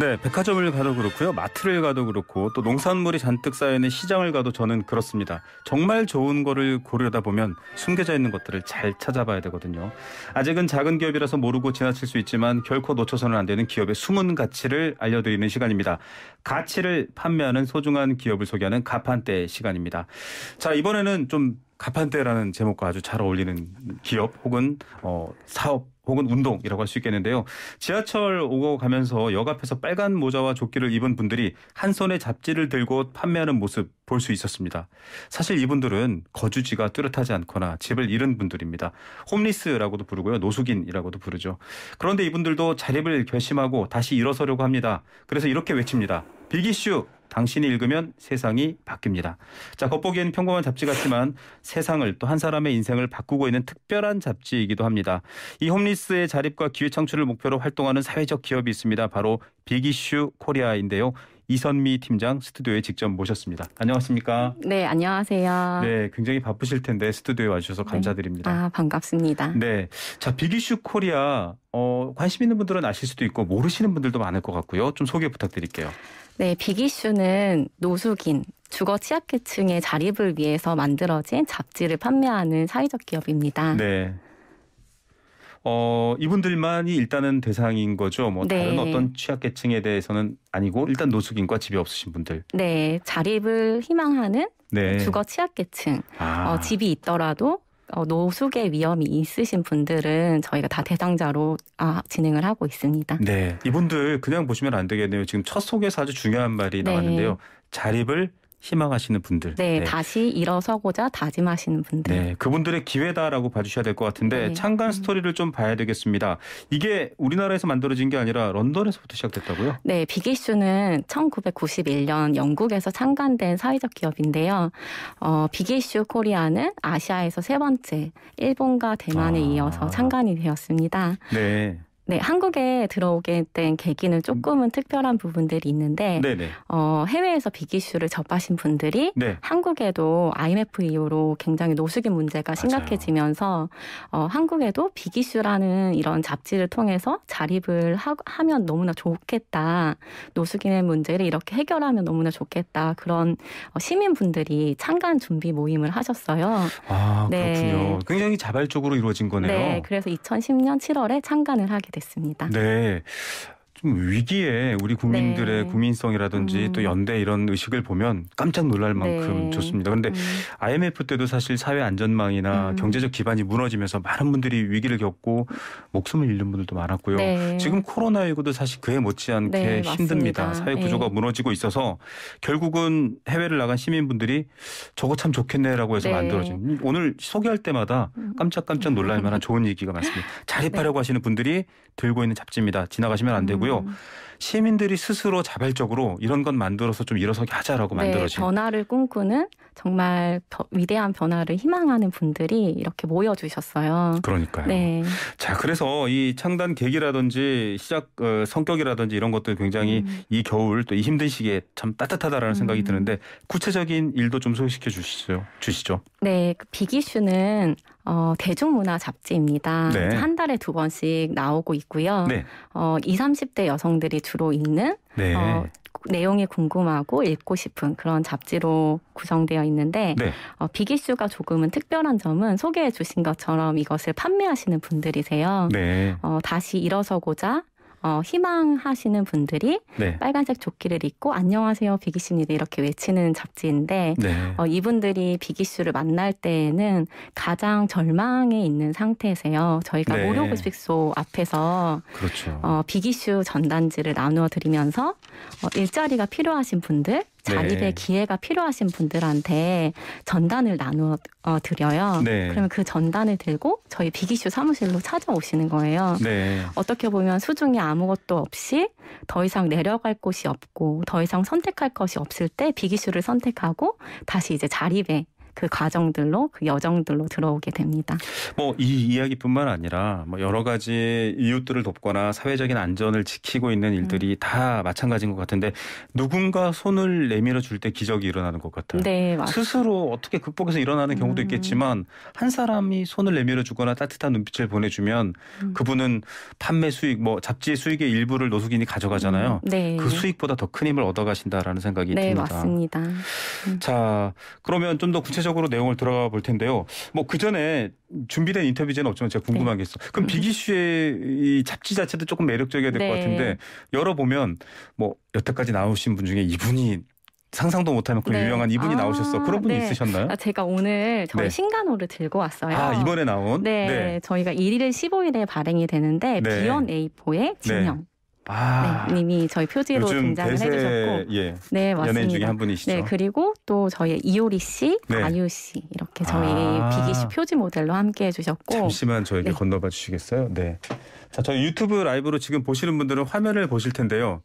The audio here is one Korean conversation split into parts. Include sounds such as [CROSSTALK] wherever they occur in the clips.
네, 백화점을 가도 그렇고요. 마트를 가도 그렇고 또 농산물이 잔뜩 쌓여있는 시장을 가도 저는 그렇습니다. 정말 좋은 거를 고르다 보면 숨겨져 있는 것들을 잘 찾아봐야 되거든요. 아직은 작은 기업이라서 모르고 지나칠 수 있지만 결코 놓쳐서는 안 되는 기업의 숨은 가치를 알려드리는 시간입니다. 가치를 판매하는 소중한 기업을 소개하는 가판대 시간입니다. 자, 이번에는 좀 가판대라는 제목과 아주 잘 어울리는 기업 혹은 어, 사업 혹은 운동이라고 할 수 있겠는데요. 지하철 오고 가면서 역 앞에서 빨간 모자와 조끼를 입은 분들이 한 손에 잡지를 들고 판매하는 모습 볼 수 있었습니다. 사실 이분들은 거주지가 뚜렷하지 않거나 집을 잃은 분들입니다. 홈리스라고도 부르고요. 노숙인이라고도 부르죠. 그런데 이분들도 자립을 결심하고 다시 일어서려고 합니다. 그래서 이렇게 외칩니다. 빅이슈 당신이 읽으면 세상이 바뀝니다. 자, 겉보기에는 평범한 잡지 같지만 세상을 또 한 사람의 인생을 바꾸고 있는 특별한 잡지이기도 합니다. 이 홈리스의 자립과 기회 창출을 목표로 활동하는 사회적 기업이 있습니다. 바로 빅이슈 코리아인데요. 이선미 팀장 스튜디오에 직접 모셨습니다. 안녕하십니까? 네, 안녕하세요. 네, 굉장히 바쁘실 텐데 스튜디오에 와주셔서 네. 감사드립니다. 네. 아, 반갑습니다. 네. 자, 빅이슈 코리아, 어, 관심 있는 분들은 아실 수도 있고 모르시는 분들도 많을 것 같고요. 좀 소개 부탁드릴게요. 네, 빅이슈는 노숙인, 주거 취약계층의 자립을 위해서 만들어진 잡지를 판매하는 사회적 기업입니다. 네. 어, 이분들만이 일단은 대상인 거죠. 뭐 네. 다른 어떤 취약계층에 대해서는 아니고 일단 노숙인과 집이 없으신 분들. 네, 자립을 희망하는 네. 주거 취약계층. 아. 어, 집이 있더라도 어, 노숙의 위험이 있으신 분들은 저희가 다 대상자로 아, 진행을 하고 있습니다. 네, 이분들 그냥 보시면 안 되겠네요. 지금 첫 소개에서 아주 중요한 말이 네. 나왔는데요. 자립을 희망하시는 분들. 네, 네, 다시 일어서고자 다짐하시는 분들. 네, 그분들의 기회다라고 봐주셔야 될 것 같은데 네. 창간 음. 스토리를 좀 봐야 되겠습니다. 이게 우리나라에서 만들어진 게 아니라 런던에서부터 시작됐다고요? 네, 비기슈는 1991년 영국에서 창간된 사회적 기업인데요. 어, 비기슈 코리아는 아시아에서 세 번째 일본과 대만에 아. 이어서 창간이 되었습니다. 네. 네, 한국에 들어오게 된 계기는 조금은 음. 특별한 부분들이 있는데 네네. 어, 해외에서 빅이슈를 접하신 분들이 네. 한국에도 IMF 이후로 굉장히 노숙인 문제가 심각해지면서 어, 한국에도 빅이슈라는 이런 잡지를 통해서 자립을 하, 면 너무나 좋겠다. 노숙인의 문제를 이렇게 해결하면 너무나 좋겠다. 그런 어, 시민분들이 참관 준비 모임을 하셨어요. 아, 네. 그렇군요. 네. 굉장히 자발적으로 이루어진 거네요. 네, 그래서 2010년 7월에 참관을 하게 됐습니다. 알겠습니다. 네. 좀 위기에 우리 국민들의 네. 국민성이라든지 음. 또 연대 이런 의식을 보면 깜짝 놀랄 만큼 네. 좋습니다. 그런데 음. IMF 때도 사실 사회 안전망이나 음. 경제적 기반이 무너지면서 많은 분들이 위기를 겪고 목숨을 잃는 분들도 많았고요. 네. 지금 코로나19도 사실 그에 못지않게 네, 힘듭니다. 사회 구조가 예. 무너지고 있어서 결국은 해외를 나간 시민분들이 저거 참 좋겠네라고 해서 네. 만들어진 오늘 소개할 때마다 음. 깜짝깜짝 놀랄 만한 좋은 얘기가 많습니다. [LAUGHS] 네. 자립하려고 하시는 분들이 들고 있는 잡지입니다. 지나가시면 안 되고요. 거고요. 음. 시민들이 스스로 자발적으로 이런 건 만들어서 좀 일어서게 하자라고 네, 만들어진 변화를 꿈꾸는 정말 위대한 변화를 희망하는 분들이 이렇게 모여 주셨어요. 그러니까요. 네. 자, 그래서 이 창단 계기라든지 시작 어, 성격이라든지 이런 것들 굉장히 음. 이 겨울 또 이 힘든 시기에 참 따뜻하다라는 음. 생각이 드는데 구체적인 일도 좀 소개시켜 주시죠. 주시죠. 네, 그 빅이슈는 어, 대중문화 잡지입니다. 네. 한 달에 두 번씩 나오고 있고요. 네. 어, 20, 30대 여성들이 주로 읽는 네. 어, 내용이 궁금하고 읽고 싶은 그런 잡지로 구성되어 있는데 네. 어, 비기슈가 조금은 특별한 점은 소개해 주신 것처럼 이것을 판매하시는 분들이세요. 네. 어, 다시 일어서고자 어, 희망하시는 분들이 네. 빨간색 조끼를 입고 안녕하세요 비기씨입니다 이렇게 외치는 잡지인데 네. 어, 이분들이 비기슈를 만날 때에는 가장 절망에 있는 상태세요. 저희가 네. 무료급식소 앞에서 그렇죠. 어, 비기슈 전단지를 나누어 드리면서 어, 일자리가 필요하신 분들 자립의 네. 기회가 필요하신 분들한테 전단을 나누어 어, 드려요. 네. 그러면 그 전단을 들고 저희 비기슈 사무실로 찾아오시는 거예요. 네. 어떻게 보면 수중에 아무것도 없이 더 이상 내려갈 곳이 없고 더 이상 선택할 것이 없을 때 비기슈를 선택하고 다시 이제 자립의 그 과정들로 그 여정들로 들어오게 됩니다. 뭐 이 이야기뿐만 아니라 뭐 여러 가지 이웃들을 돕거나 사회적인 안전을 지키고 있는 일들이 음. 다 마찬가지인 것 같은데 누군가 손을 내밀어 줄 때 기적이 일어나는 것 같아요. 네, 스스로 어떻게 극복해서 일어나는 경우도 음. 있겠지만 한 사람이 손을 내밀어 주거나 따뜻한 눈빛을 보내주면 음. 그분은 판매 수익 뭐 잡지 의 수익의 일부를 노숙인이 가져가잖아요. 음, 네. 그 수익보다 더 큰 힘을 얻어가신다라는 생각이 네, 듭니다. 네, 맞습니다. 음. 자, 그러면 좀 더 구체적으로 구체적으로 내용을 들어가 볼 텐데요. 뭐 그 전에 준비된 인터뷰제는 없지만 제가 궁금한 네. 게 있어. 그럼 비기슈의 이 잡지 자체도 조금 매력적이어야 될것 네. 같은데 열어보면 뭐 여태까지 나오신 분 중에 이분이 상상도 못하는 그런 네. 유명한 이분이 아, 나오셨어. 그런 분이 네. 있으셨나요? 아, 제가 오늘 저희 네. 신간호를 들고 왔어요. 아, 이번에 나온? 네. 네. 저희가 1일에 15일에 발행이 되는데 비언 A4의 진영 아, 네, 이미 저희 표지로 등장을 해주셨고, 예, 네 맞습니다. 연예인 중에 한 분이시죠. 네 그리고 또 저희 이효리 씨, 네. 아유 씨 이렇게 저희 아. 비기 시 표지 모델로 함께 해주셨고. 잠시만 저에게 네. 건너봐 주시겠어요? 네. 자 저희 유튜브 라이브로 지금 보시는 분들은 화면을 보실 텐데요.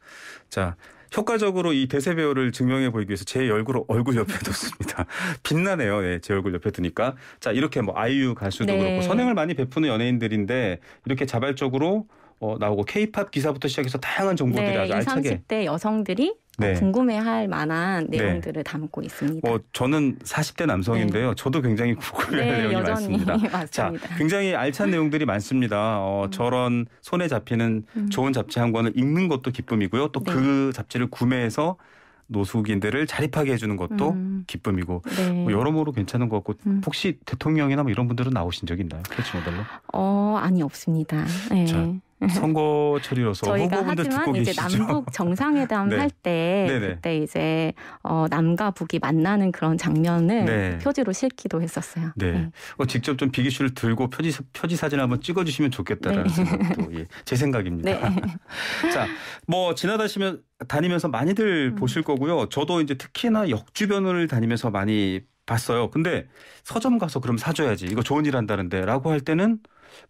자 효과적으로 이 대세 배우를 증명해 보이기 위해서 제 얼굴 을 얼굴 옆에 [LAUGHS] 뒀습니다. 빛나네요. 네, 제 얼굴 옆에 두니까 자 이렇게 뭐 아이유 가수도 네. 그렇고 선행을 많이 베푸는 연예인들인데 이렇게 자발적으로 어, 나오고 케이팝 기사부터 시작해서 다양한 정보들이 네, 아주 알차게 20, 대 여성들이 네. 궁금해할 만한 네. 내용들을 네. 담고 있습니다. 어, 저는 40대 남성인데요. 네. 저도 굉장히 궁금해할 네, 내용이 여전히 많습니다. [LAUGHS] 맞습니다. 자, 굉장히 알찬 내용들이 많습니다. 어, 음. 저런 손에 잡히는 음. 좋은 잡지 한 권을 읽는 것도 기쁨이고요. 또그 네. 잡지를 구매해서 노숙인들을 자립하게 해주는 것도 음. 기쁨이고 네. 뭐 여러모로 괜찮은 것 같고 음. 혹시 대통령이나 뭐 이런 분들은 나오신 적 있나요? 그렇치 모델로? 어 아니 없습니다. 네. 자, [LAUGHS] 선거철이라서 저희가 하지만 이제 계시죠? 남북 정상회담 [LAUGHS] 네. 할때 네, 네. 그때 이제 어, 남과 북이 만나는 그런 장면을 네. 표지로 실기도 했었어요. 네. 네. 어, 직접 좀 비기슈를 들고 표지 표지 사진 한번 찍어주시면 좋겠다라는 네. 생각도 예, 제 생각입니다. [LAUGHS] 자, 뭐 지나다시면 다니면서 많이들 음. 보실 거고요. 저도 이제 특히나 역 주변을 다니면서 많이 봤어요. 근데 서점 가서 그럼 사줘야지. 이거 좋은 일 한다는데라고 할 때는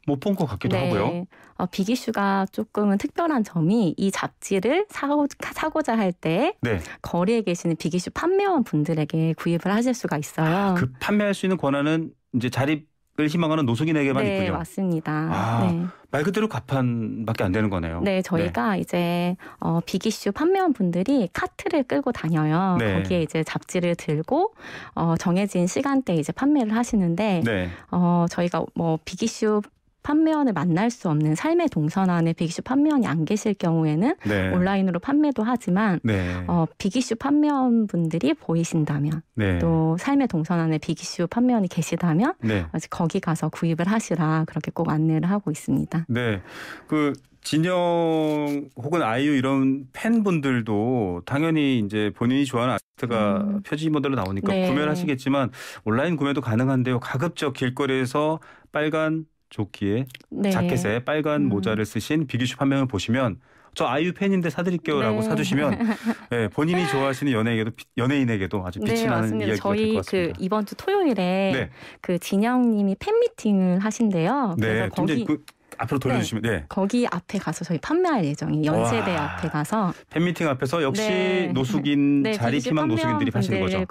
못본것 같기도 네. 하고요. 어, 비기슈가 조금은 특별한 점이 이 잡지를 사고, 사고자 할때 네. 거리에 계시는 비기슈 판매원 분들에게 구입을 하실 수가 있어요. 아, 그 판매할 수 있는 권한은 이제 자립을 희망하는 노숙인에게만 네, 있군요. 네, 맞습니다. 아, 네. 말 그대로 가판밖에 안 되는 거네요. 네, 저희가 네. 이제 어, 비기슈 판매원 분들이 카트를 끌고 다녀요. 네. 거기에 이제 잡지를 들고 어, 정해진 시간대에 이제 판매를 하시는데 네. 어, 저희가 뭐비기슈 판매원을 만날 수 없는 삶의 동선 안에 빅이슈 판매원이 안 계실 경우에는 네. 온라인으로 판매도 하지만 네. 어, 빅이슈 판매원 분들이 보이신다면 네. 또 삶의 동선 안에 빅이슈 판매원이 계시다면 네. 거기 가서 구입을 하시라 그렇게 꼭 안내를 하고 있습니다. 네, 그 진영 혹은 아이유 이런 팬분들도 당연히 이제 본인이 좋아하는 아티스트가 음. 표지 모델로 나오니까 네. 구매를 하시겠지만 온라인 구매도 가능한데요. 가급적 길거리에서 빨간 좋기에 네. 자켓에 빨간 음. 모자를 쓰신 비교슈 판명을 보시면 저 아이유 팬인데 사드릴게요라고 네. 사주시면 [LAUGHS] 네, 본인이 좋아하시는 연예인에게도 연예인에게도 아주 빛이 네, 나는 맞 이야기가 될것 그 같습니다. 저희 그 이번 주 토요일에 네. 그 진영님이 팬 미팅을 하신대요. 네, 그래서 거기 그, 앞으로 네. 돌려주시면 네. 네. 거기 앞에 가서 저희 판매할 예정이 연세대 와. 앞에 가서 팬미팅 앞에서 역시 네. 노숙인 네, 자리 희망 노숙인들이 파시는 거죠.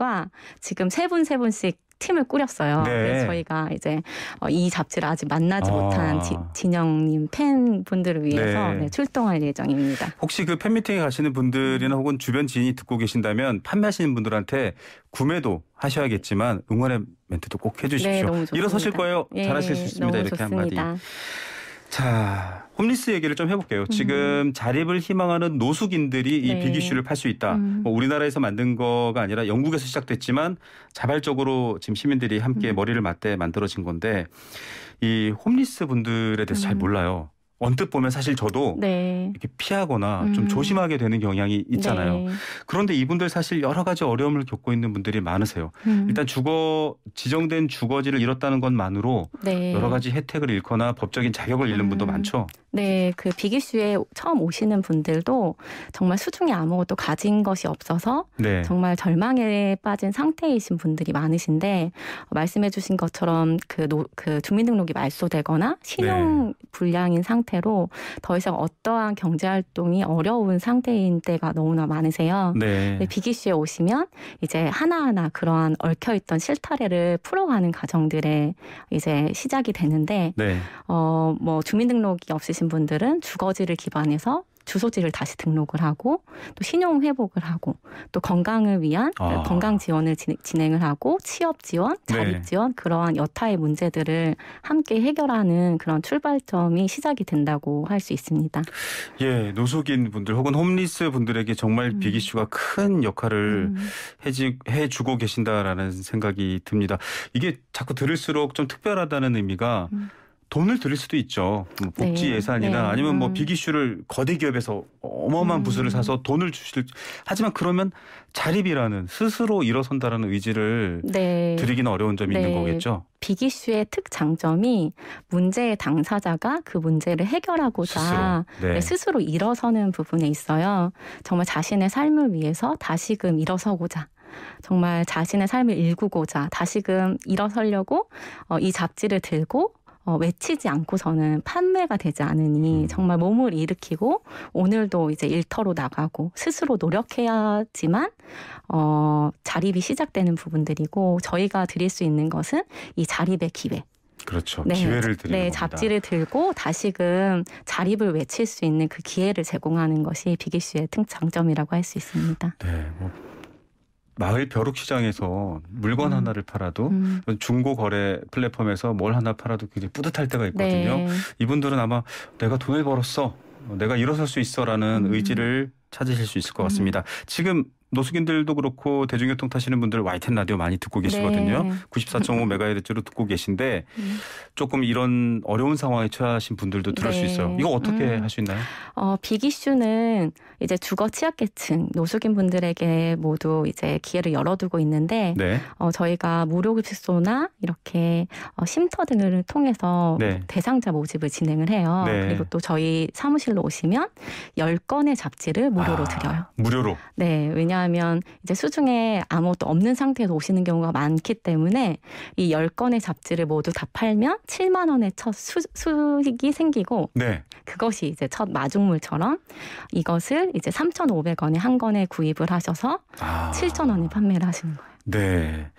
지금 세 분 세 분씩 팀을 꾸렸어요. 네. 그래서 저희가 이제 어, 이 잡지를 아직 만나지 아. 못한 지, 진영님 팬분들을 위해서 네. 네, 출동할 예정입니다. 혹시 그 팬미팅에 가시는 분들이나 음. 혹은 주변 지인이 듣고 계신다면 판매하시는 분들한테 구매도 하셔야겠지만 응원의 멘트도 꼭 해주십시오. 네, 일어서실 거예요. 예, 잘하실 수 있습니다. 이렇게 좋습니다. 한마디. 자, 홈리스 얘기를 좀 해볼게요. 음. 지금 자립을 희망하는 노숙인들이 이 네. 빅이슈를 팔 수 있다. 음. 뭐 우리나라에서 만든 거가 아니라 영국에서 시작됐지만 자발적으로 지금 시민들이 함께 음. 머리를 맞대 만들어진 건데 이 홈리스 분들에 대해서 잘 음. 몰라요. 언뜻 보면 사실 저도 네. 이렇게 피하거나 음. 좀 조심하게 되는 경향이 네. 있잖아요. 네. 그런데 이분들 사실 여러 가지 어려움을 겪고 있는 분들이 많으세요. 음. 일단 주거 지정된 주거지를 잃었다는 것만으로 네. 여러 가지 혜택을 잃거나 법적인 자격을 잃는 음. 분도 많죠. 네, 그비기슈에 처음 오시는 분들도 정말 수중에 아무것도 가진 것이 없어서 네. 정말 절망에 빠진 상태이신 분들이 많으신데 말씀해주신 것처럼 그, 노, 그 주민등록이 말소되거나 신용 네. 불량인 상태 상태로 더 이상 어떠한 경제 활동이 어려운 상태인 때가 너무나 많으세요. 네. 비기쇼에 오시면 이제 하나하나 그러한 얽혀있던 실타래를 풀어가는 가정들의 이제 시작이 되는데 네. 어뭐 주민등록이 없으신 분들은 주거지를 기반해서 주소지를 다시 등록을 하고 또 신용 회복을 하고 또 건강을 위한 아. 건강 지원을 진행을 하고 취업 지원, 자립 네. 지원 네. 그러한 여타의 문제들을 함께 해결하는 그런 출발점이 시작이 된다고 할 수 있습니다. 예, 노숙인 분들 혹은 홈리스 분들에게 정말 음. 빅 이슈가 큰 역할을 음. 해지, 해주고 계신다라는 생각이 듭니다. 이게 자꾸 들을수록 좀 특별하다는 의미가 음. 돈을 들일 수도 있죠. 뭐 네. 복지 네. 예산이나 네. 아니면 뭐 음. 빅이슈를 거대 기업에서 어마어마한 음. 부수를 사서 돈을 주실 하지만 그러면 자립이라는 스스로 일어선다라는 의지를 네. 드리기는 어려운 점이 있는 네. 거겠죠. 빅이슈의 특장점이 문제의 당사자가 그 문제를 해결하고자 스스로, 네. 스스로 일어서는 부분에 있어요. 정말 자신의 삶을 위해서 다시금 일어서고자 정말 자신의 삶을 일구고자 다시금 일어서려고 어, 이 잡지를 들고 어, 외치지 않고서는 판매가 되지 않으니 음. 정말 몸을 일으키고 오늘도 이제 일터로 나가고 스스로 노력해야지만 어, 자립이 시작되는 부분들이고 저희가 드릴 수 있는 것은 이 자립의 기회. 그렇죠. 네, 기회를 드리는 네, 겁니다. 잡지를 들고 다시금 자립을 외칠 수 있는 그 기회를 제공하는 것이 비기슈의 특장점이라고 할 수 있습니다. 네, 뭐. 마을 벼룩시장에서 물건 음. 하나를 팔아도 음. 중고 거래 플랫폼에서 뭘 하나 팔아도 굉장히 뿌듯할 때가 있거든요. 네. 이분들은 아마 내가 돈을 벌었어, 내가 일어설 수 있어라는 음. 의지를 찾으실 수 있을 것 같습니다. 지금 노숙인들도 그렇고 대중교통 타시는 분들 와이텐 라디오 많이 듣고 네. 계시거든요. 네. 94.5메가헤르츠로 듣고 계신데 음. 조금 이런 어려운 상황에 처하신 분들도 들을 네. 수 있어요. 이거 어떻게 음. 할수 있나요? 어, 빅 이슈는 이제 주거 취약계층 노숙인 분들에게 모두 이제 기회를 열어두고 있는데 네. 어, 저희가 무료 급식소나 이렇게 어, 쉼터 등을 통해서 네. 대상자 모집을 진행을 해요. 네. 그리고 또 저희 사무실로 오시면 10건의 잡지를 무료로 아, 드려요. 무료로? 네. 왜냐 왜냐하면 이제 수중에 아무것도 없는 상태에서 오시는 경우가 많기 때문에 이1 0건의 잡지를 모두 다 팔면 7만 원의 첫 수, 수익이 생기고 네. 그것이 이제 첫 마중물처럼 이것을 이제 3,500원에 한 건에 구입을 하셔서 아. 7,000원에 판매를 하시는 거예요. 네.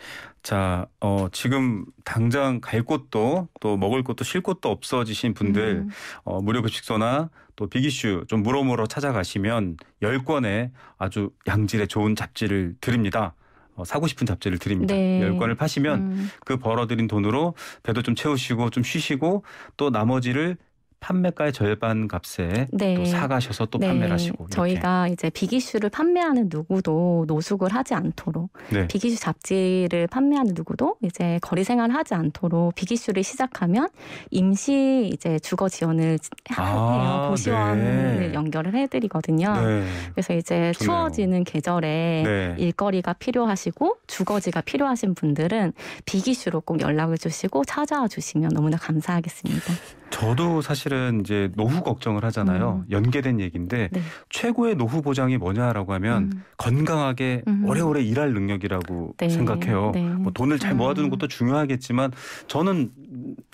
자, 어, 지금 당장 갈 곳도 또 먹을 곳도 쉴 곳도 없어지신 분들, 음. 어, 무료급식소나 또 빅이슈 좀 물어물어 찾아가시면 10권의 아주 양질의 좋은 잡지를 드립니다. 어, 사고 싶은 잡지를 드립니다. 네. 10권을 파시면 음. 그 벌어들인 돈으로 배도 좀 채우시고 좀 쉬시고 또 나머지를 판매가의 절반 값에 네. 또 사가셔서 또 네. 판매를 하시고 이렇게. 저희가 이제 비기슈를 판매하는 누구도 노숙을 하지 않도록 네. 빅이슈 잡지를 판매하는 누구도 이제 거리 생활을 하지 않도록 비기슈를 시작하면 임시 이제 주거 지원을 아, 해요 고시원을 네. 연결을 해드리거든요 네. 그래서 이제 좋네요. 추워지는 계절에 네. 일거리가 필요하시고 주거지가 필요하신 분들은 비기슈로꼭 연락을 주시고 찾아와 주시면 너무나 감사하겠습니다. 저도 사실은 이제 노후 걱정을 하잖아요. 음. 연계된 얘기인데 네. 최고의 노후 보장이 뭐냐라고 하면 음. 건강하게 음. 오래오래 일할 능력이라고 네. 생각해요. 네. 뭐 돈을 잘 모아두는 음. 것도 중요하겠지만 저는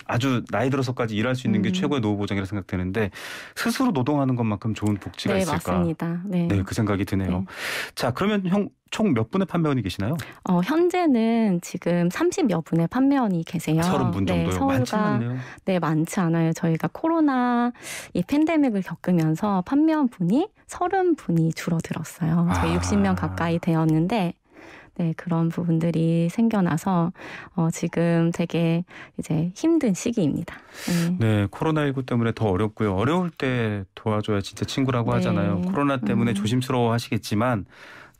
아주 나이 들어서까지 일할 수 있는 음. 게 최고의 노후 보장이라 생각되는데 스스로 노동하는 것만큼 좋은 복지가 네, 있을까? 맞습니다. 네, 네, 그 생각이 드네요. 네. 자, 그러면 형 총 몇 분의 판매원이 계시나요? 어, 현재는 지금 30여 분의 판매원이 계세요. 30분 정도요? 네, 서울가, 많네요 네, 많지 않아요. 저희가 코로나 이 팬데믹을 겪으면서 판매원 분이 30분이 줄어들었어요. 저희 아. 60명 가까이 되었는데 네, 그런 부분들이 생겨나서 어, 지금 되게 이제 힘든 시기입니다. 네. 네. 코로나19 때문에 더 어렵고요. 어려울 때 도와줘야 진짜 친구라고 네. 하잖아요. 코로나 때문에 음. 조심스러워 하시겠지만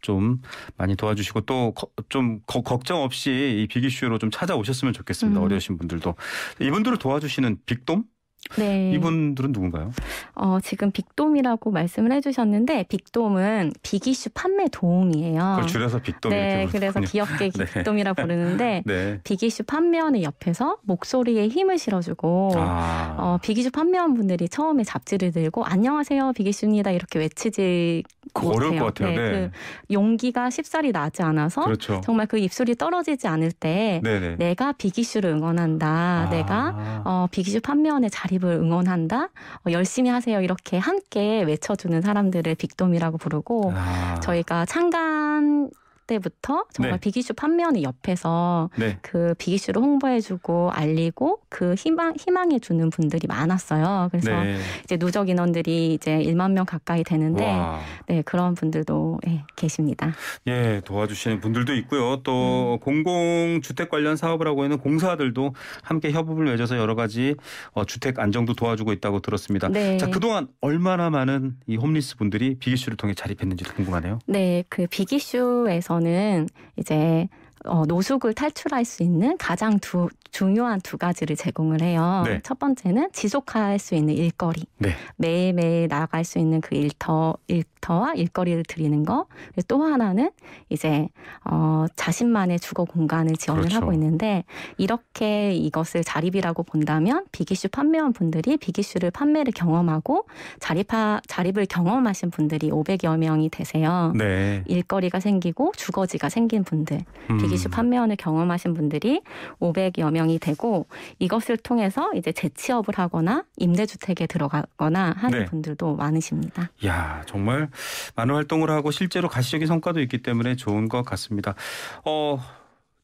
좀 많이 도와주시고 또 좀 걱정 없이 이비기슈로좀 찾아오셨으면 좋겠습니다. 음. 어려우신 분들도. 이분들을 도와주시는 빅돔? 네. 이분들은 누군가요? 어, 지금 빅돔이라고 말씀을 해주셨는데 빅돔은 빅이슈 판매 도움이에요. 그걸 줄여서 빅돔 네, 그래서 귀엽게 빅돔이라 [LAUGHS] 네. 부르는데 [LAUGHS] 네. 빅이슈 판매원의 옆에서 목소리에 힘을 실어주고 아. 어, 빅이슈 판매원 분들이 처음에 잡지를 들고 안녕하세요 빅이슈입니다 이렇게 외치지 어려울 것 같아요. 네, 네. 그 용기가 쉽사리 나지 않아서 그렇죠. 정말 그 입술이 떨어지지 않을 때 네네. 내가 빅이슈를 응원한다. 아. 내가 어, 빅이슈 판매원의 자리 자립을 응원한다, 어, 열심히 하세요 이렇게 함께 외쳐주는 사람들을 빅돔이라고 부르고 아. 저희가 창간 때부터 정말 네. 빅이슈 판매원이 옆에서 네. 그비기슈를 홍보해주고 알리고 그 희망 희망해주는 분들이 많았어요. 그래서 네. 이제 누적 인원들이 이제 1만 명 가까이 되는데 와. 네 그런 분들도 예, 계십니다. 예 도와주시는 분들도 있고요. 또 음. 공공주택 관련 사업을 하고 있는 공사들도 함께 협업을 맺어서 여러 가지 어, 주택 안정도 도와주고 있다고 들었습니다. 네. 자 그동안 얼마나 많은 이 홈리스 분들이 비기슈를 통해 자립했는지도 궁금하네요. 네그 비기슈에서 저는 이제 어, 노숙을 탈출할 수 있는 가장 두, 중요한 두 가지를 제공을 해요. 네. 첫 번째는 지속할 수 있는 일거리. 네. 매일매일 나갈 아수 있는 그 일터, 일터와 일거리를 드리는 거. 또 하나는 이제 어, 자신만의 주거 공간을 지원을 그렇죠. 하고 있는데 이렇게 이것을 자립이라고 본다면 비기슈 판매원 분들이 비기슈를 판매를 경험하고 자립하, 자립을 경험하신 분들이 500여 명이 되세요. 네. 일거리가 생기고 주거지가 생긴 분들, 음. 비기슈 판매원을 경험하신 분들이 500여 명 운영이 되고 이것을 통해서 이제 재취업을 하거나 임대주택에 들어가거나 하는 네. 분들도 많으십니다. 야 정말 많은 활동을 하고 실제로 가시적인 성과도 있기 때문에 좋은 것 같습니다. 어,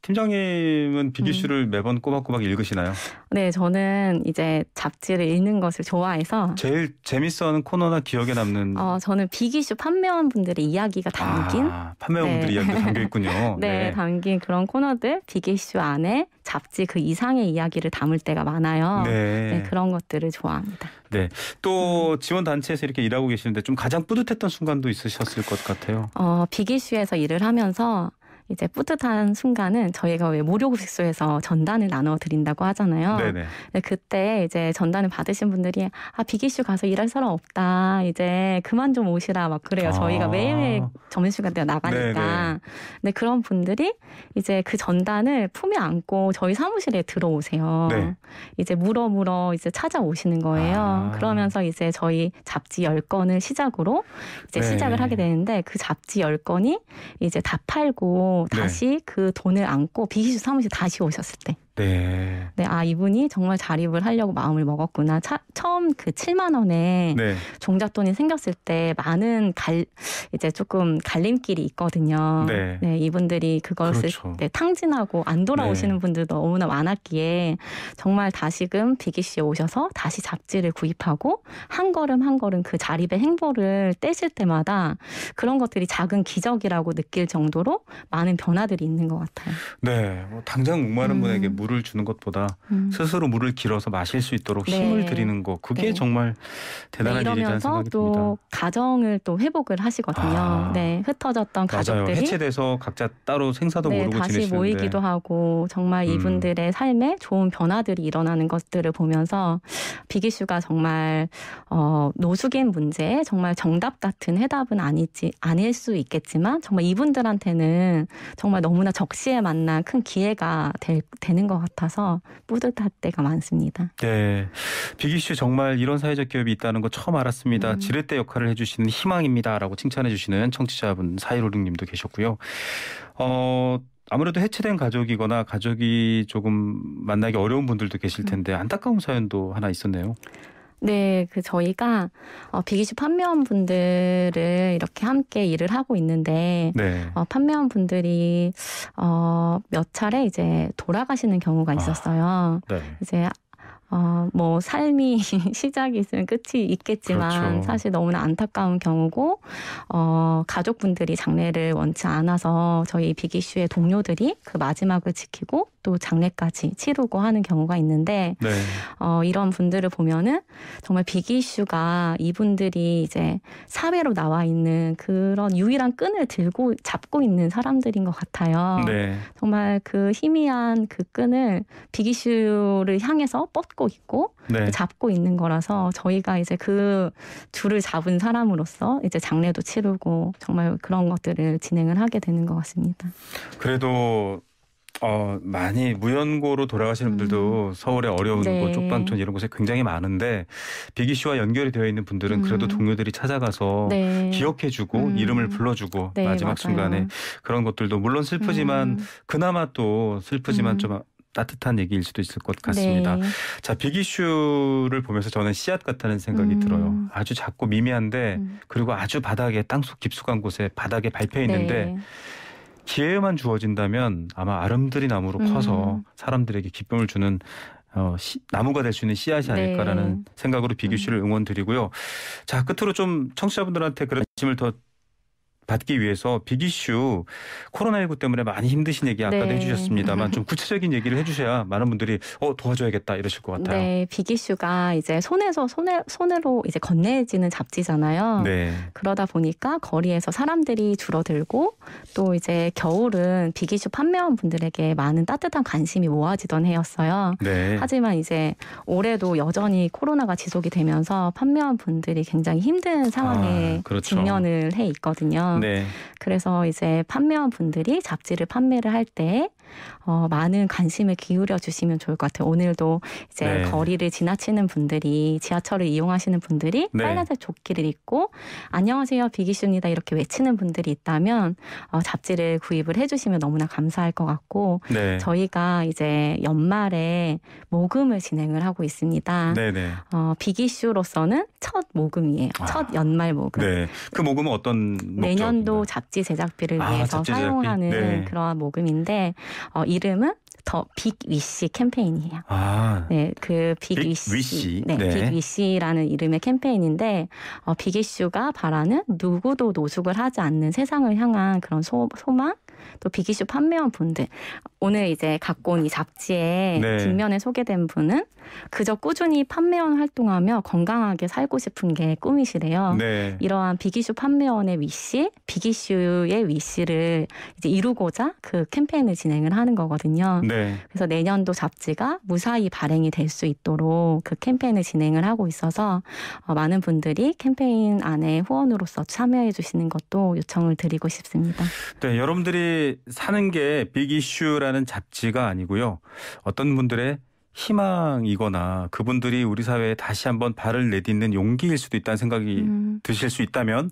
팀장님은 비기슈를 음. 매번 꼬박꼬박 읽으시나요? 네, 저는 이제 잡지를 읽는 것을 좋아해서 제일 재밌어하는 코너나 기억에 남는 어, 저는 빅이슈 판매원 분들의 이야기가 담긴 아, 판매원 분들의 네. 이야기가 담겨 있군요. [LAUGHS] 네, 네, 담긴 그런 코너들 빅이슈 안에 잡지 그 이상의 이야기를 담을 때가 많아요. 네. 네 그런 것들을 좋아합니다. 네. 또 음. 지원 단체에서 이렇게 일하고 계시는데 좀 가장 뿌듯했던 순간도 있으셨을 것 같아요. 어, 빅이슈에서 일을 하면서 이제 뿌듯한 순간은 저희가 왜 무료급식소에서 전단을 나눠 드린다고 하잖아요. 네네. 그때 이제 전단을 받으신 분들이 아 비기슈 가서 일할 사람 없다 이제 그만 좀 오시라 막 그래요. 아. 저희가 매일매일 점심시간 때 나가니까. 네 근데 그런 분들이 이제 그 전단을 품에 안고 저희 사무실에 들어오세요. 네. 이제 물어 물어 이제 찾아오시는 거예요. 아. 그러면서 이제 저희 잡지 열건을 시작으로 이제 네. 시작을 하게 되는데 그 잡지 열건이 이제 다 팔고 네. 다시 그 돈을 안고 비기수 사무실 다시 오셨을 때. 네. 네, 아 이분이 정말 자립을 하려고 마음을 먹었구나. 차, 처음 그 7만 원에 네. 종잣돈이 생겼을 때 많은 갈 이제 조금 갈림길이 있거든요. 네. 네 이분들이 그걸을 그렇죠. 네, 탕진하고 안 돌아오시는 네. 분들도 너무나 많았기에 정말 다시금 비기씨에 오셔서 다시 잡지를 구입하고 한 걸음 한 걸음 그 자립의 행보를 떼실 때마다 그런 것들이 작은 기적이라고 느낄 정도로 많은 변화들이 있는 것 같아요. 네, 뭐 당장 목마른 음. 분에게 물 물을 주는 것보다 음. 스스로 물을 길어서 마실 수 있도록 네. 힘을 드리는 거 그게 네. 정말 대단한 네, 일이라는 생각이 또 듭니다. 가정을 또 회복을 하시거든요. 아, 네, 흩어졌던 맞아요. 가족들이 해체돼서 각자 따로 생사도 네, 모르고 다시 지내시는데. 모이기도 하고 정말 음. 이분들의 음. 삶에 좋은 변화들이 일어나는 것들을 보면서 비기슈가 정말 어, 노숙인 문제 정말 정답 같은 해답은 아니지 아닐 수 있겠지만 정말 이분들한테는 정말 너무나 적시에 만난 큰 기회가 될, 되는 것것 같아서 뿌듯할 때가 많습니다. 네. 빅이슈 정말 이런 사회적 기업이 있다는 거 처음 알았습니다. 음. 지렛대 역할을 해주시는 희망입니다. 라고 칭찬해 주시는 청취자분 4156님도 계셨고요. 어, 아무래도 해체된 가족이거나 가족이 조금 만나기 어려운 분들도 계실 음. 텐데 안타까운 사연도 하나 있었네요. 네, 그 저희가 어, 비기시 판매원 분들을 이렇게 함께 일을 하고 있는데 네. 어, 판매원 분들이 어, 몇 차례 이제 돌아가시는 경우가 아, 있었어요. 아, 네. 이제 어, 뭐, 삶이 [LAUGHS] 시작이 있으면 끝이 있겠지만, 그렇죠. 사실 너무나 안타까운 경우고, 어, 가족분들이 장례를 원치 않아서 저희 비기슈의 동료들이 그 마지막을 지키고, 또 장례까지 치르고 하는 경우가 있는데, 네. 어, 이런 분들을 보면은, 정말 비기슈가 이분들이 이제 사회로 나와 있는 그런 유일한 끈을 들고 잡고 있는 사람들인 것 같아요. 네. 정말 그 희미한 그 끈을 비기슈를 향해서 뻗고 찾고 있고 네. 잡고 있는 거라서 저희가 이제 그 줄을 잡은 사람으로서 이제 장례도 치르고 정말 그런 것들을 진행을 하게 되는 것 같습니다. 그래도 어, 많이 무연고로 돌아가시는 분들도 음. 서울의 어려운 네. 곳, 쪽방촌 이런 곳에 굉장히 많은데 비기 씨와 연결이 되어 있는 분들은 음. 그래도 동료들이 찾아가서 네. 기억해주고 음. 이름을 불러주고 네, 마지막 맞아요. 순간에 그런 것들도 물론 슬프지만 음. 그나마 또 슬프지만 음. 좀 따뜻한 얘기일 수도 있을 것 같습니다. 네. 자, 빅이슈를 보면서 저는 씨앗 같다는 생각이 음. 들어요. 아주 작고 미미한데 음. 그리고 아주 바닥에 땅속 깊숙한 곳에 바닥에 밟혀 있는데 네. 기회만 주어진다면 아마 아름드리 나무로 커서 음. 사람들에게 기쁨을 주는 어, 시, 나무가 될 수 있는 씨앗이 네. 아닐까라는 네. 생각으로 비규씨를 음. 응원드리고요. 자 끝으로 좀 청취자분들한테 그런 관심을 더 받기 위해서 빅이슈 코로나19 때문에 많이 힘드신 얘기 아까도 네. 해주셨습니다만 좀 구체적인 얘기를 해주셔야 많은 분들이 어 도와줘야겠다 이러실 것 같아요. 네, 빅이슈가 이제 손에서 손에 손으로 이제 건네지는 잡지잖아요. 네. 그러다 보니까 거리에서 사람들이 줄어들고 또 이제 겨울은 빅이슈 판매원 분들에게 많은 따뜻한 관심이 모아지던 해였어요. 네. 하지만 이제 올해도 여전히 코로나가 지속이 되면서 판매원 분들이 굉장히 힘든 상황에 아, 그렇죠. 직면을 해 있거든요. 네. 그래서 이제 판매원 분들이 잡지를 판매를 할때 어, 많은 관심을 기울여 주시면 좋을 것 같아요. 오늘도 이제 네. 거리를 지나치는 분들이 지하철을 이용하시는 분들이 네. 빨간색 조끼를 입고 안녕하세요 비기슈입니다 이렇게 외치는 분들이 있다면 어, 잡지를 구입을 해주시면 너무나 감사할 것 같고 네. 저희가 이제 연말에 모금을 진행을 하고 있습니다. 네, 네. 어, 비기슈로서는 첫 모금이에요. 아. 첫 연말 모금. 네. 그 모금은 어떤 목적인가요? 내년도 잡지 제작비를 아, 위해서 잡지 제작비? 사용하는 그러한 모금인데 어, 이름은 더 빅위시 캠페인이에요. 아, 네, 그 빅위시, 위시 네, 네. 빅위시라는 이름의 캠페인인데 어, 빅이슈가 바라는 누구도 노숙을 하지 않는 세상을 향한 그런 소, 소망 또 비기슈 판매원 분들 오늘 이제 갖고 온 이 잡지에 네. 뒷면에 소개된 분은 그저 꾸준히 판매원 활동하며 건강하게 살고 싶은 게 꿈이시래요. 네. 이러한 비기슈 판매원의 위시, 비기슈의 위시를 이제 이루고자 그 캠페인을 진행을 하는 거거든요. 네. 그래서 내년도 잡지가 무사히 발행이 될 수 있도록 그 캠페인을 진행을 하고 있어서 어, 많은 분들이 캠페인 안에 후원으로서 참여해 주시는 것도 요청을 드리고 싶습니다. 네, 여러분들이 사는 게 빅이슈라는 잡지가 아니고요. 어떤 분들의 희망이거나 그분들이 우리 사회에 다시 한번 발을 내딛는 용기일 수도 있다는 생각이 음. 드실 수 있다면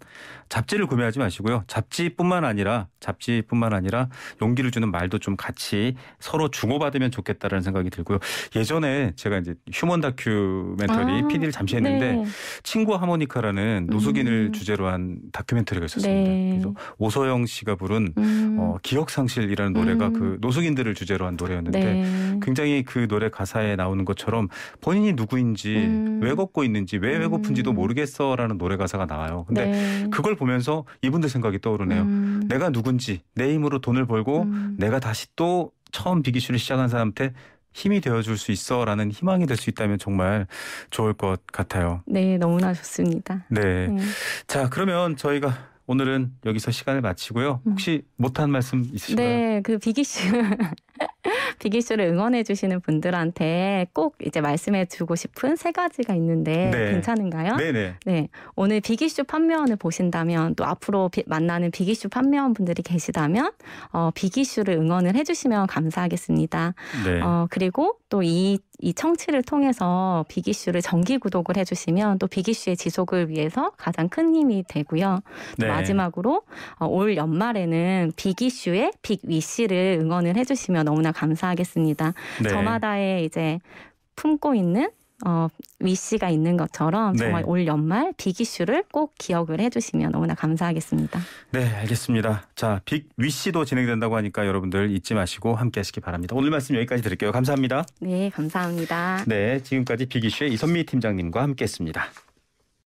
잡지를 구매하지 마시고요. 잡지뿐만 아니라 잡지뿐만 아니라 용기를 주는 말도 좀 같이 서로 주고받으면 좋겠다라는 생각이 들고요. 예전에 제가 이제 휴먼 다큐멘터리 아, PD를 잠시 했는데 네. 친구 하모니카라는 음. 노숙인을 음. 주제로 한 다큐멘터리가 있었습니다. 네. 그래서 오서영 씨가 부른 음. 어, 기억 상실이라는 노래가 음. 그 노숙인들을 주제로 한 노래였는데 네. 굉장히 그 노래 가사 가사에 나오는 것처럼 본인이 누구인지 음. 왜 걷고 있는지 왜 배고픈지도 음. 모르겠어라는 노래 가사가 나와요. 근데 네. 그걸 보면서 이분들 생각이 떠오르네요. 음. 내가 누군지 내 힘으로 돈을 벌고 음. 내가 다시 또 처음 비기슈를 시작한 사람한테 힘이 되어줄 수 있어라는 희망이 될 수 있다면 정말 좋을 것 같아요. 네, 너무나 좋습니다. 네. 네. 자, 그러면 저희가 오늘은 여기서 시간을 마치고요. 음. 혹시 음. 못한 말씀 있으신가요? 네, 그 비기슈 [LAUGHS] 비기쇼를 응원해 주시는 분들한테 꼭 이제 말씀해 주고 싶은 세 가지가 있는데 네. 괜찮은가요? 네네. 네. 오늘 비기쇼 판매원을 보신다면 또 앞으로 비, 만나는 비기쇼 판매원 분들이 계시다면 어, 비기쇼를 응원을 해주시면 감사하겠습니다. 네. 어, 그리고 또이 이 청취를 통해서 비기슈를 정기 구독을 해주시면 또비기슈의 지속을 위해서 가장 큰 힘이 되고요. 네. 마지막으로 어, 올 연말에는 비기슈의빅위시를 응원을 해주시면 너무나 감사하겠습니다. 네. 저마다의 이제 품고 있는 어, 위씨가 있는 것처럼 네. 정말 올 연말 빅이슈를 꼭 기억을 해주시면 너무나 감사하겠습니다. 네, 알겠습니다. 자, 빅 위씨도 진행된다고 하니까 여러분들 잊지 마시고 함께 하시기 바랍니다. 오늘 말씀 여기까지 드릴게요. 감사합니다. 네, 감사합니다. 네, 지금까지 빅이슈의 이선미 팀장님과 함께했습니다.